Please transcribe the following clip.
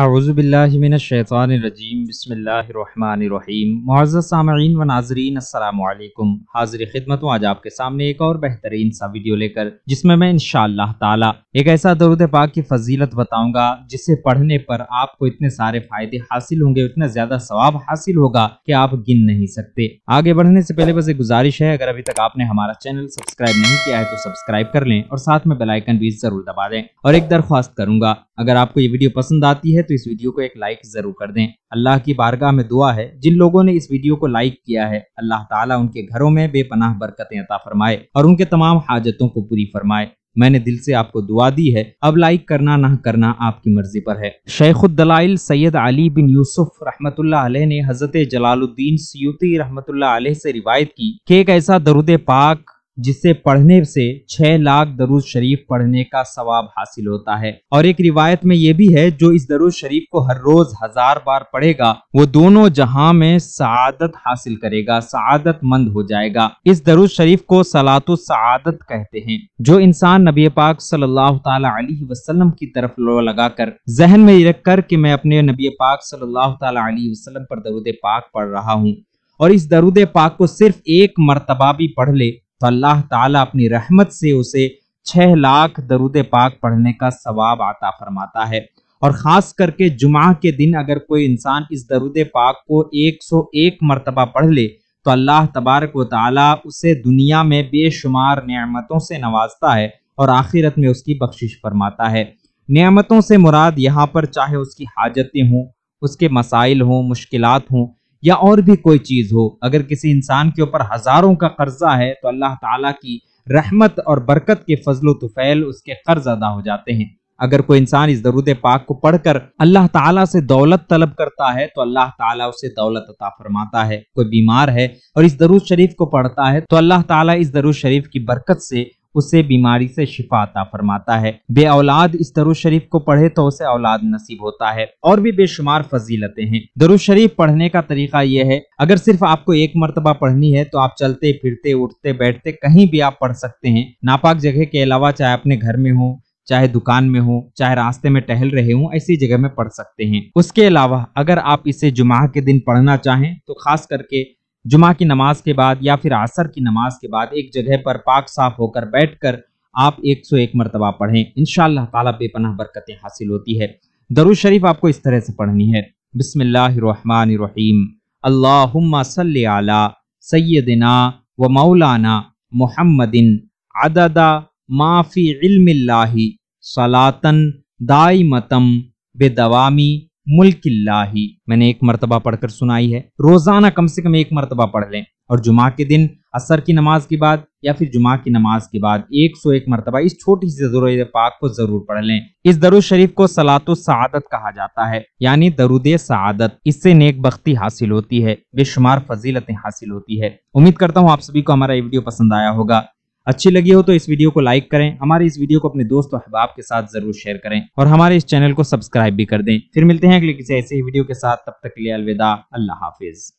अवज़ुबिल्लिमिनशैतरजीम बसमीम मुआज़ सामीन व नाजरीन असलकुम हाजिर खिदमत आज आपके सामने एक और बेहतरीन सा वीडियो लेकर जिसमें मैं इन शह एक ऐसा दरुद पाक की फजीलत बताऊंगा जिसे पढ़ने पर आपको इतने सारे फायदे हासिल होंगे इतना ज्यादा स्वाब हासिल होगा कि आप गिन नहीं सकते आगे बढ़ने से पहले बस एक गुजारिश है अगर अभी तक आपने हमारा चैनल सब्सक्राइब नहीं किया है तो सब्सक्राइब कर लें और साथ में बेलाइकन भी जरूर दबा दें और एक दरख्वास्त करूंगा अगर आपको ये वीडियो पसंद आती है तो इस वीडियो को एक लाइक जरूर कर दें अल्लाह की बारगाह में दुआ है जिन लोगों ने इस वीडियो को लाइक किया है अल्लाह ताला उनके घरों में बेपनाह बरकतें अता फरमाए और उनके तमाम हाजतों को पूरी फरमाए मैंने दिल से आपको दुआ दी है अब लाइक करना ना करना आपकी मर्जी पर है शेखुद्दलाइल सैयद अली बिन यूसुफ रहमतुल्लाह अलैह ने हजरत जलालुद्दीन सयूती रहमतुल्लाह अलैह से रिवायत की कि एक ऐसा दरुद पाक जिसे पढ़ने से छह लाख दरूद शरीफ पढ़ने का सवाब हासिल होता है और एक रिवायत में ये भी है जो इस दरूद शरीफ को हर रोज हजार बार पढ़ेगा वो दोनों जहां में सदत हासिल करेगा मंद हो जाएगा इस दरूज शरीफ को सलातु सदत कहते हैं जो इंसान नबी पाक सल्लल्लाहु अलैहि वसल्लम की तरफ लो कर जहन में रख कर के मैं अपने नबी पाक सल्लाह पर दरुद पाक पढ़ रहा हूँ और इस दरूद पाक को सिर्फ एक मरतबा भी पढ़ ले तो अल्लाह ताला अपनी रहमत से उसे छह लाख दरुद पाक पढ़ने का सवाब आता फरमाता है और ख़ास करके जुमा के दिन अगर कोई इंसान इस दरुद पाक को 101 मरतबा पढ़ ले तो अल्लाह तबारक व उसे दुनिया में बेशुमार नियामतों से नवाजता है और आखिरत में उसकी बख्शिश फरमाता है नियामतों से मुराद यहाँ पर चाहे उसकी हाजतें हों उसके मसाइल हों मुश्किल हों या और भी कोई चीज हो अगर किसी इंसान के ऊपर हजारों का कर्जा है तो अल्लाह ताला की रहमत और बरकत के फजलो तुफैल उसके कर्ज अदा हो जाते हैं अगर कोई इंसान इस दरूद पाक को पढ़कर अल्लाह ताला से दौलत तलब करता है तो अल्लाह ताला उसे दौलत अता फरमाता है कोई बीमार है और इस दरूद शरीफ को पढ़ता है तो अल्लाह ताला इस दरूद शरीफ की बरकत से उसे बीमारी से शिफा अता फरमाता है बे औलाद इस दरुज शरीफ को पढ़े तो उसे औलाद नसीब होता है और भी बेशुमार फजीलतें हैं दरुज शरीफ पढ़ने का तरीका यह है अगर सिर्फ आपको एक मरतबा पढ़नी है तो आप चलते फिरते उठते बैठते कहीं भी आप पढ़ सकते हैं नापाक जगह के अलावा चाहे अपने घर में हो चाहे दुकान में हो चाहे रास्ते में टहल रहे हों ऐसी जगह में पढ़ सकते हैं उसके अलावा अगर आप इसे जुमा के दिन पढ़ना चाहें तो खास करके जुमा की नमाज के बाद या फिर आसर की नमाज के बाद एक जगह पर पाक साफ होकर बैठकर आप 101 मरतबा पढ़ें इन ताला बेपनाह बरकतें हासिल होती है दरुज शरीफ आपको इस तरह से पढ़नी है बिसमीम अल्ला सल्लि व मौलाना मोहम्मदिन अददा माफ़ी सलातन दाई मतम बेदवामी मुल्क लाही मैंने एक मरतबा पढ़कर सुनाई है रोजाना कम से कम एक मरतबा पढ़ लें और जुमा के दिन असर की नमाज के बाद या फिर जुमा की नमाज के बाद एक सौ एक मरतबा इस छोटी सी जरूर पाक को जरूर पढ़ लें इस दरुद शरीफ को सलात सआदत कहा जाता है यानी दरुद सआदत इससे नेक बख्ती हासिल होती है बेशुमार फजीलतें हासिल होती है उम्मीद करता हूँ आप सभी को हमारा ये वीडियो पसंद आया होगा अच्छी लगी हो तो इस वीडियो को लाइक करें हमारे इस वीडियो को अपने दोस्त और अहबाब के साथ जरूर शेयर करें और हमारे इस चैनल को सब्सक्राइब भी कर दें फिर मिलते हैं अगले किसी ऐसे ही वीडियो के साथ तब तक के लिए अलविदा अल्लाह हाफिज़